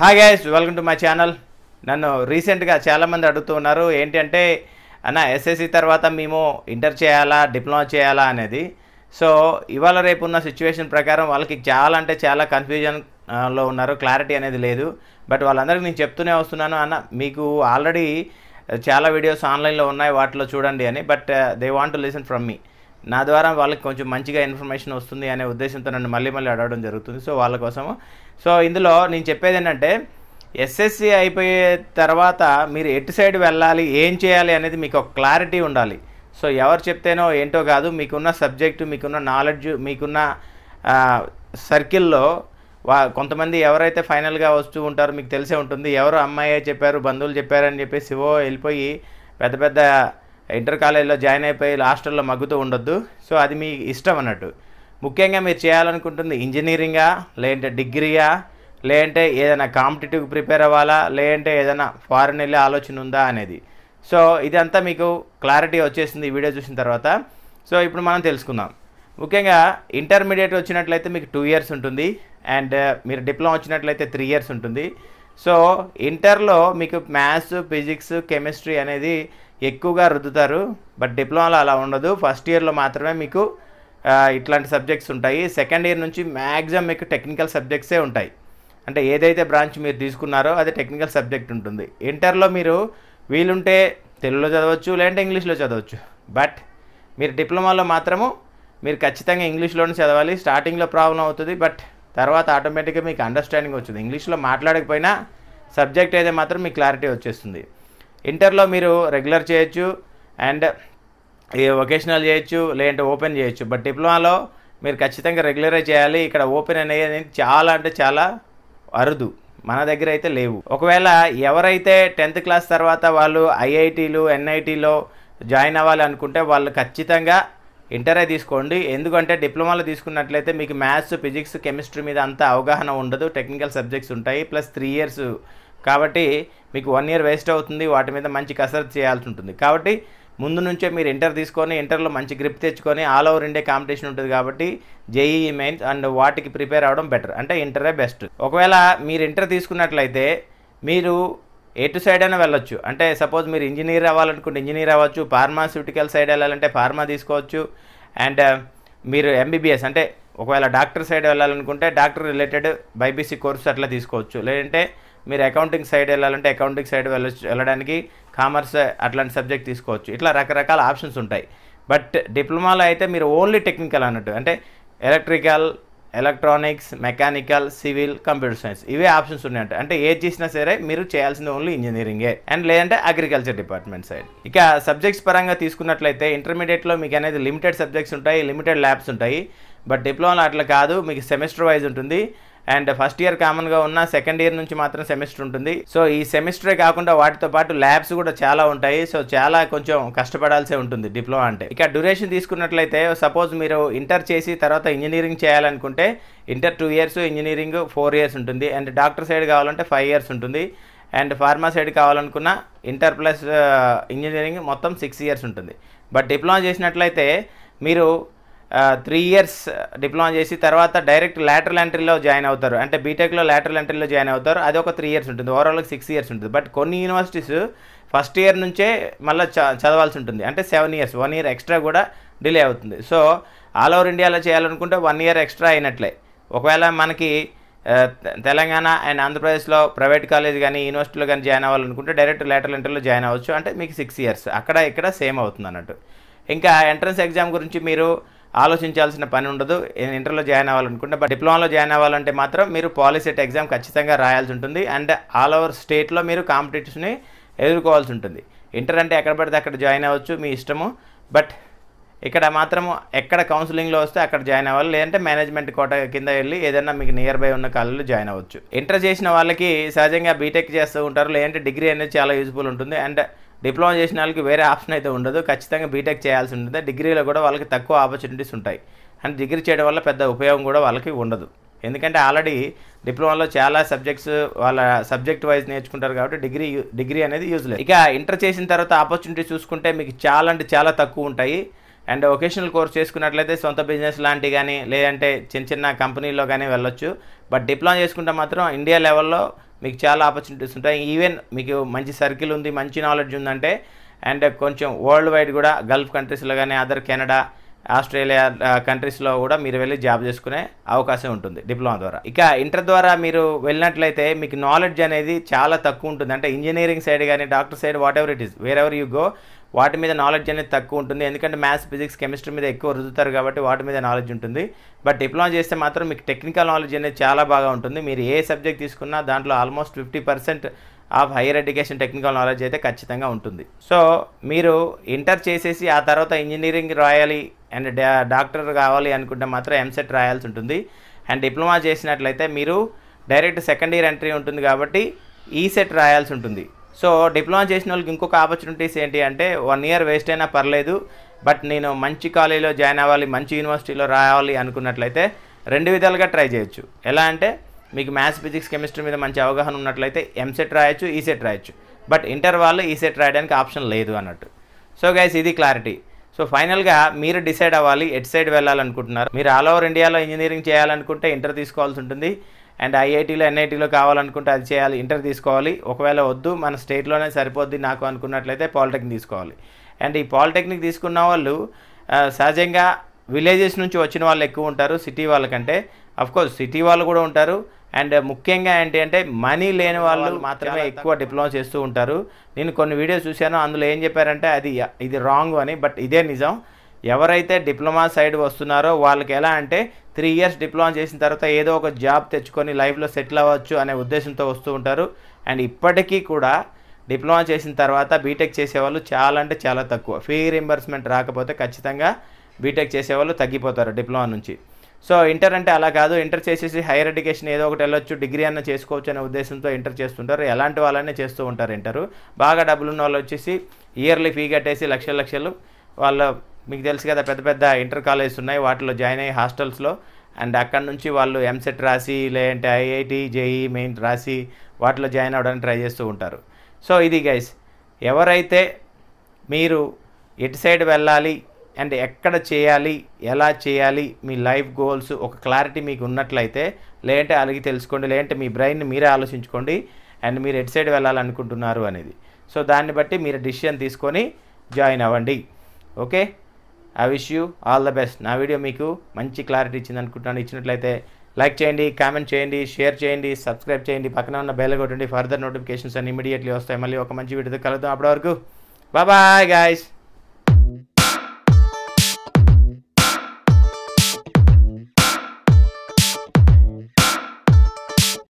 hi guys welcome to my channel నన్ను రీసెంట్గా చాలామంది అడుగుతున్నారు ఏంటంటే అన్న ఎస్ఎస్సి తర్వాత మేము ఇంటర్ చేయాలా డిప్లొమా చేయాలా అనేది సో ఇవాళ రేపు ఉన్న సిచ్యువేషన్ ప్రకారం వాళ్ళకి చాలా అంటే చాలా కన్ఫ్యూజన్లో ఉన్నారు క్లారిటీ అనేది లేదు బట్ వాళ్ళందరికీ నేను చెప్తూనే వస్తున్నాను అన్న మీకు ఆల్రెడీ చాలా వీడియోస్ ఆన్లైన్లో ఉన్నాయి వాటిలో చూడండి అని but they want to listen from me నా ద్వారా వాళ్ళకి కొంచెం మంచిగా ఇన్ఫర్మేషన్ వస్తుంది అనే ఉద్దేశంతో నన్ను మళ్ళీ మళ్ళీ అడగడం జరుగుతుంది సో వాళ్ళ కోసం సో ఇందులో నేను చెప్పేది ఏంటంటే ఎస్ఎస్సి అయిపోయే తర్వాత మీరు ఎటు సైడ్ వెళ్ళాలి ఏం చేయాలి అనేది మీకు ఒక క్లారిటీ ఉండాలి సో ఎవరు చెప్తేనో ఏంటో కాదు మీకున్న సబ్జెక్టు మీకున్న నాలెడ్జ్ మీకున్న సర్కిల్లో వా కొంతమంది ఎవరైతే ఫైనల్గా వస్తూ ఉంటారో మీకు తెలిసే ఉంటుంది ఎవరు అమ్మాయే చెప్పారు బంధువులు చెప్పారని చెప్పి శివో వెళ్ళిపోయి పెద్ద పెద్ద ఇంటర్ కాలేజ్లో జాయిన్ అయిపోయి హాస్టల్లో మగ్గుతూ ఉండొద్దు సో అది మీ ఇష్టం అన్నట్టు ముఖ్యంగా మీరు చేయాలనుకుంటుంది ఇంజనీరింగా లేదంటే డిగ్రీయా లేదంటే ఏదైనా కాంపిటేటివ్ ప్రిపేర్ అవ్వాలా లేదంటే ఏదైనా ఫారెన్ వెళ్ళే ఆలోచన ఉందా అనేది సో ఇదంతా మీకు క్లారిటీ వచ్చేసింది ఈ వీడియో చూసిన తర్వాత సో ఇప్పుడు మనం తెలుసుకుందాం ముఖ్యంగా ఇంటర్మీడియట్ వచ్చినట్లయితే మీకు టూ ఇయర్స్ ఉంటుంది అండ్ uh, మీరు డిప్లొమా వచ్చినట్లయితే త్రీ ఇయర్స్ ఉంటుంది సో ఇంటర్లో మీకు మ్యాథ్స్ ఫిజిక్స్ కెమిస్ట్రీ అనేది ఎక్కువగా రుద్దుతారు బట్ డిప్లొమాలో అలా ఉండదు ఫస్ట్ ఇయర్లో మాత్రమే మీకు ఇట్లాంటి సబ్జెక్ట్స్ ఉంటాయి సెకండ్ ఇయర్ నుంచి మ్యాక్సిమం మీకు టెక్నికల్ సబ్జెక్ట్సే ఉంటాయి అంటే ఏదైతే బ్రాంచ్ మీరు తీసుకున్నారో అది టెక్నికల్ సబ్జెక్ట్ ఉంటుంది ఇంటర్లో మీరు వీలుంటే తెలుగులో చదవచ్చు లేదంటే ఇంగ్లీష్లో చదవచ్చు బట్ మీరు డిప్లొమాలో మాత్రము మీరు ఖచ్చితంగా ఇంగ్లీష్లోనే చదవాలి స్టార్టింగ్లో ప్రాబ్లం అవుతుంది బట్ తర్వాత ఆటోమేటిక్గా మీకు అండర్స్టాండింగ్ వచ్చింది ఇంగ్లీష్లో మాట్లాడకపోయినా సబ్జెక్ట్ అయితే మాత్రం మీకు క్లారిటీ వచ్చేస్తుంది ఇంటర్లో మీరు రెగ్యులర్ చేయొచ్చు అండ్ వొకేషనల్ చేయొచ్చు లేదంటే ఓపెన్ చేయొచ్చు బట్ డిప్లొమాలో మీరు ఖచ్చితంగా రెగ్యులరైజ్ చేయాలి ఇక్కడ ఓపెన్ అనేది చాలా అంటే చాలా అరుదు మన దగ్గర అయితే లేవు ఒకవేళ ఎవరైతే టెన్త్ క్లాస్ తర్వాత వాళ్ళు ఐఐటీలు ఎన్ఐటీలో జాయిన్ అవ్వాలి అనుకుంటే వాళ్ళు ఖచ్చితంగా ఇంటరే తీసుకోండి ఎందుకంటే డిప్లొమాలో తీసుకున్నట్లయితే మీకు మ్యాథ్స్ ఫిజిక్స్ కెమిస్ట్రీ మీద అంత అవగాహన ఉండదు టెక్నికల్ సబ్జెక్ట్స్ ఉంటాయి ప్లస్ త్రీ ఇయర్స్ కాబట్టి మీకు వన్ ఇయర్ వేస్ట్ అవుతుంది వాటి మీద మంచి కసరత్ చేయాల్సి ఉంటుంది కాబట్టి ముందు నుంచే మీరు ఇంటర్ తీసుకొని ఇంటర్లో మంచి గ్రిప్ తెచ్చుకొని ఆల్ ఓవర్ ఇండియా కాంపిటీషన్ ఉంటుంది కాబట్టి జేఈఈ మెయిన్స్ అండ్ వాటికి ప్రిపేర్ అవ్వడం బెటర్ అంటే ఇంటరే బెస్ట్ ఒకవేళ మీరు ఇంటర్ తీసుకున్నట్లయితే మీరు ఎటు సైడ్ అయినా వెళ్ళొచ్చు అంటే సపోజ్ మీరు ఇంజనీర్ అవ్వాలనుకుంటే ఇంజనీర్ అవ్వచ్చు ఫార్మాస్యూటికల్ సైడ్ వెళ్ళాలంటే ఫార్మా తీసుకోవచ్చు అండ్ uh, మీరు ఎంబీబీఎస్ అంటే ఒకవేళ డాక్టర్ సైడ్ వెళ్ళాలనుకుంటే డాక్టర్ రిలేటెడ్ బైబీసీ కోర్స్ అట్లా తీసుకోవచ్చు లేదంటే మీరు అకౌంటింగ్ సైడ్ వెళ్ళాలంటే అకౌంటింగ్ సైడ్ వెళ్ళచ్చు వెళ్ళడానికి కామర్స్ అట్లాంటి సబ్జెక్ట్ తీసుకోవచ్చు ఇట్లా రకరకాల ఆప్షన్స్ ఉంటాయి బట్ డిప్లొమాలో అయితే మీరు ఓన్లీ టెక్నికల్ అన్నట్టు అంటే electrical electronics mechanical civil computer science ఇవే ఆప్షన్స్ ఉన్నాయంట అంటే ఏది చేసినా సరే మీరు చేయాల్సింది ఓన్లీ ఇంజనీరింగే అండ్ లేదంటే అగ్రికల్చర్ డిపార్ట్మెంట్ సైడ్ ఇక సబ్జెక్ట్స్ పరంగా తీసుకున్నట్లయితే ఇంటర్మీడియట్లో మీకు అనేది లిమిటెడ్ సబ్జెక్ట్స్ ఉంటాయి లిమిటెడ్ ల్యాబ్స్ ఉంటాయి బట్ డిప్లొమాలో అట్లా కాదు మీకు సెమిస్టర్ వైజ్ ఉంటుంది అండ్ ఫస్ట్ ఇయర్ కామన్గా ఉన్న సెకండ్ ఇయర్ నుంచి మాత్రం సెమిస్టర్ ఉంటుంది సో ఈ సెమిస్టరే కాకుండా వాటితో పాటు ల్యాబ్స్ కూడా చాలా ఉంటాయి సో చాలా కొంచెం కష్టపడాల్సి ఉంటుంది డిప్లొమా అంటే ఇక డ్యూరేషన్ తీసుకున్నట్లయితే సపోజ్ మీరు ఇంటర్ చేసి తర్వాత ఇంజనీరింగ్ చేయాలనుకుంటే inter two years engineering four years ఉంటుంది అండ్ డాక్టర్ సైడ్ కావాలంటే ఫైవ్ ఇయర్స్ ఉంటుంది అండ్ ఫార్మా సైడ్ కావాలనుకున్న ఇంటర్ ప్లస్ ఇంజనీరింగ్ మొత్తం సిక్స్ ఇయర్స్ ఉంటుంది బట్ డిప్లొమా చేసినట్లయితే మీరు త్రీ ఇయర్స్ డిప్లొమా చేసి తర్వాత డైరెక్ట్ లాటరల్ ఎంట్రీలో జాయిన్ అవుతారు అంటే బీటెక్లో లాటరల్ ఎంట్రీలో జాయిన్ అవుతారు అది ఒక త్రీ ఇయర్స్ ఉంటుంది ఓవరాల్గా సిక్స్ ఇయర్స్ ఉంటుంది బట్ కొన్ని యూనివర్సిటీస్ ఫస్ట్ ఇయర్ నుంచే మళ్ళీ చదవాల్సి ఉంటుంది అంటే seven years one year extra కూడా డిలే అవుతుంది సో ఆల్ ఓవర్ ఇండియాలో చేయాలనుకుంటే వన్ ఇయర్ ఎక్స్ట్రా అయినట్లే ఒకవేళ మనకి తెలంగాణ అండ్ ఆంధ్రప్రదేశ్లో ప్రైవేట్ కాలేజ్ కానీ యూనివర్సిటీలో కానీ జాయిన్ అవ్వాలనుకుంటే డైరెక్ట్ లేటరల్ ఇంటర్లో జాయిన్ అవ్వచ్చు అంటే మీకు సిక్స్ ఇయర్స్ అక్కడ ఇక్కడ సేమ్ అవుతుంది అన్నట్టు ఇంకా ఎంట్రన్స్ ఎగ్జామ్ గురించి మీరు ఆలోచించాల్సిన పని ఉండదు ఇంటర్లో జాయిన్ అవ్వాలనుకుంటే బట్ డిప్లొమాలో జాయిన్ అవ్వాలంటే మాత్రం మీరు పాలిసెట్ ఎగ్జామ్ ఖచ్చితంగా రాయాల్సి ఉంటుంది అండ్ ఆల్ ఓవర్ స్టేట్లో మీరు కాంపిటీషన్ని ఎదుర్కోవాల్సి ఉంటుంది ఇంటర్ అంటే ఎక్కడ పడితే అక్కడ జాయిన్ అవ్వచ్చు మీ ఇష్టము బట్ ఇక్కడ మాత్రము ఎక్కడ కౌన్సిలింగ్లో వస్తే అక్కడ జాయిన్ అవ్వాలి లేదంటే మేనేజ్మెంట్ కోట కింద వెళ్ళి ఏదైనా మీకు నియర్ బై ఉన్న కాలేజీలో జాయిన్ అవ్వచ్చు ఇంటర్ చేసిన వాళ్ళకి సహజంగా బీటెక్ చేస్తూ ఉంటారు లేదంటే డిగ్రీ అనేది చాలా యూజ్ఫుల్ ఉంటుంది అండ్ డిప్లొమా చేసిన వాళ్ళకి వేరే ఆప్షన్ అయితే ఉండదు ఖచ్చితంగా బీటెక్ చేయాల్సి ఉంటుంది డిగ్రీలో కూడా వాళ్ళకి తక్కువ ఆపర్చునిటీస్ ఉంటాయి అండ్ డిగ్రీ చేయడం వల్ల పెద్ద ఉపయోగం కూడా వాళ్ళకి ఉండదు ఎందుకంటే ఆల్రెడీ డిప్లొమాలో చాలా సబ్జెక్ట్స్ వాళ్ళ సబ్జెక్ట్ వైజ్ నేర్చుకుంటారు కాబట్టి డిగ్రీ డిగ్రీ అనేది లేదు ఇక ఇంటర్ చేసిన తర్వాత ఆపర్చునిటీ చూసుకుంటే మీకు చాలా అంటే చాలా తక్కువ ఉంటాయి అండ్ వొకేషనల్ కోర్స్ చేసుకున్నట్లయితే సొంత బిజినెస్ లాంటి కానీ లేదంటే చిన్న చిన్న కంపెనీల్లో కానీ వెళ్ళొచ్చు బట్ డిప్లొమా చేసుకుంటే మాత్రం ఇండియా లెవెల్లో మీకు చాలా ఆపర్చునిటీస్ ఉంటాయి ఈవెన్ మీకు మంచి సర్కిల్ ఉంది మంచి నాలెడ్జ్ ఉందంటే అండ్ కొంచెం వరల్డ్ వైడ్ కూడా గల్ఫ్ కంట్రీస్లో కానీ అదర్ కెనడా ఆస్ట్రేలియా కంట్రీస్లో కూడా మీరు వెళ్ళి జాబ్ చేసుకునే అవకాశం ఉంటుంది డిప్లొమా ద్వారా ఇక ఇంటర్ ద్వారా మీరు వెళ్ళినట్లయితే మీకు నాలెడ్జ్ అనేది చాలా తక్కువ ఉంటుంది అంటే ఇంజనీరింగ్ సైడ్ కానీ doctor side whatever it is wherever you go వాటి మీద నాలెడ్జ్ అనేది తక్కువ ఉంటుంది ఎందుకంటే మ్యాథ్స్ ఫిజిక్స్ కెమిస్ట్రీ మీద ఎక్కువ రుదుతారు కాబట్టి వాటి మీద నాలెడ్జ్ ఉంటుంది బట్ డిప్లొమా చేస్తే మాత్రం మీకు టెక్నికల్ నాలెడ్జ్ అనేది చాలా బాగా ఉంటుంది మీరు ఏ సబ్జెక్ట్ తీసుకున్నా దాంట్లో almost fifty percent of higher education technical knowledge అయితే ఖచ్చితంగా ఉంటుంది సో మీరు ఇంటర్ చేసేసి ఆ తర్వాత ఇంజనీరింగ్ రాయాలి అండ్ డాక్టర్ కావాలి అనుకుంటే మాత్రం ఎంసెట్ రాయాల్సి ఉంటుంది అండ్ డిప్లొమా చేసినట్లయితే మీరు డైరెక్ట్ సెకండ్ ఇయర్ ఎంట్రీ ఉంటుంది కాబట్టి ఈసెట్ రాయాల్సి ఉంటుంది సో డిప్లొమా చేసిన వాళ్ళకి ఇంకొక ఆపర్చునిటీస్ ఏంటి అంటే వన్ ఇయర్ వేస్ట్ అయినా పర్లేదు బట్ నేను మంచి కాలేజీలో జాయిన్ అవ్వాలి మంచి యూనివర్సిటీలో రావాలి అనుకున్నట్లయితే రెండు విధాలుగా ట్రై చేయొచ్చు ఎలా అంటే మీకు మ్యాథ్స్ ఫిజిక్స్ కెమిస్ట్రీ మీద మంచి అవగాహన ఉన్నట్లయితే ఎంసెట్ రాయొచ్చు ఈసెట్ రాయొచ్చు బట్ ఇంటర్ వాళ్ళు ఈసెట్ రాయడానికి ఆప్షన్ లేదు అన్నట్టు సో గైస్ ఇది క్లారిటీ సో ఫైనల్గా మీరు డిసైడ్ అవ్వాలి ఎట్ సైడ్ వెళ్ళాలనుకుంటున్నారు మీరు ఆల్ ఓవర్ ఇండియాలో ఇంజనీరింగ్ చేయాలనుకుంటే ఇంటర్ తీసుకోవాల్సి ఉంటుంది అండ్ ఐఐటీలో ఎన్ఐటీలో కావాలనుకుంటే అది చేయాలి ఇంటర్ తీసుకోవాలి ఒకవేళ వద్దు మన స్టేట్లోనే సరిపోద్ది నాకు అనుకున్నట్లయితే పాలిటెక్నిక్ తీసుకోవాలి అండ్ ఈ పాలిటెక్నిక్ తీసుకున్న వాళ్ళు సహజంగా విలేజెస్ నుంచి వచ్చిన వాళ్ళు ఎక్కువ ఉంటారు సిటీ వాళ్ళకంటే అఫ్కోర్స్ సిటీ వాళ్ళు కూడా ఉంటారు అండ్ ముఖ్యంగా ఏంటి అంటే మనీ లేని వాళ్ళు మాత్రమే ఎక్కువ డిప్లొమా చేస్తూ ఉంటారు నేను కొన్ని వీడియోస్ చూశాను అందులో ఏం చెప్పారంటే అది ఇది రాంగ్ అని బట్ ఇదే నిజం ఎవరైతే డిప్లొమా సైడ్ వస్తున్నారో వాళ్ళకి ఎలా అంటే త్రీ ఇయర్స్ డిప్లొమా చేసిన తర్వాత ఏదో ఒక జాబ్ తెచ్చుకొని లైఫ్లో సెటిల్ అవ్వచ్చు అనే ఉద్దేశంతో వస్తూ ఉంటారు అండ్ ఇప్పటికీ కూడా డిప్లొమా చేసిన తర్వాత బీటెక్ చేసేవాళ్ళు చాలా అంటే చాలా తక్కువ ఫీ రింబర్స్మెంట్ రాకపోతే ఖచ్చితంగా బీటెక్ చేసేవాళ్ళు తగ్గిపోతారు డిప్లొమా నుంచి సో ఇంటర్ అంటే అలా కాదు ఇంటర్ చేసేసి హైయర్ ఎడ్యుకేషన్ ఏదో ఒకటి వెళ్ళొచ్చు డిగ్రీ అన్న చేసుకోవచ్చు అనే ఉద్దేశంతో ఇంటర్ చేస్తుంటారు ఎలాంటి వాళ్ళనే చేస్తూ ఉంటారు ఇంటరు బాగా డబ్బులు ఉన్న వాళ్ళు వచ్చేసి ఇయర్లీ ఫీ కట్టేసి లక్షల లక్షలు వాళ్ళ మీకు తెలుసు కదా పెద్ద పెద్ద ఇంటర్ కాలేజెస్ ఉన్నాయి వాటిలో జాయిన్ అయ్యి హాస్టల్స్లో అండ్ అక్కడ నుంచి వాళ్ళు ఎంసెట్ రాసి లేదంటే ఐఐటి జేఈ మెయిన్ రాసి వాటిలో జాయిన్ అవ్వడానికి ట్రై చేస్తూ ఉంటారు సో ఇది గైస్ ఎవరైతే మీరు ఎటు సైడ్ వెళ్ళాలి అండ్ ఎక్కడ చేయాలి ఎలా చేయాలి మీ లైఫ్ గోల్స్ ఒక క్లారిటీ మీకు ఉన్నట్లయితే లేదంటే అలిగి తెలుసుకోండి లేదంటే మీ బ్రెయిన్ మీరే ఆలోచించుకోండి అండ్ మీరు ఎటు సైడ్ వెళ్ళాలనుకుంటున్నారు అనేది సో దాన్ని బట్టి మీరు డిసిషన్ తీసుకొని జాయిన్ అవ్వండి okay I wish you all the best నా వీడియో మీకు మంచి క్లారిటీ ఇచ్చింది అనుకుంటున్నాను ఇచ్చినట్లయితే లైక్ చేయండి కామెంట్ చేయండి షేర్ చేయండి సబ్స్క్రైబ్ చేయండి పక్కన ఉన్న బెల్ కొట్టండి ఫర్దర్ నోటిఫికేషన్స్ అన్ని ఇమీడియట్లీ వస్తాయి మళ్ళీ ఒక మంచి వీడియోతో కలుద్దాం అప్పటి వరకు బాయ్ గాయస్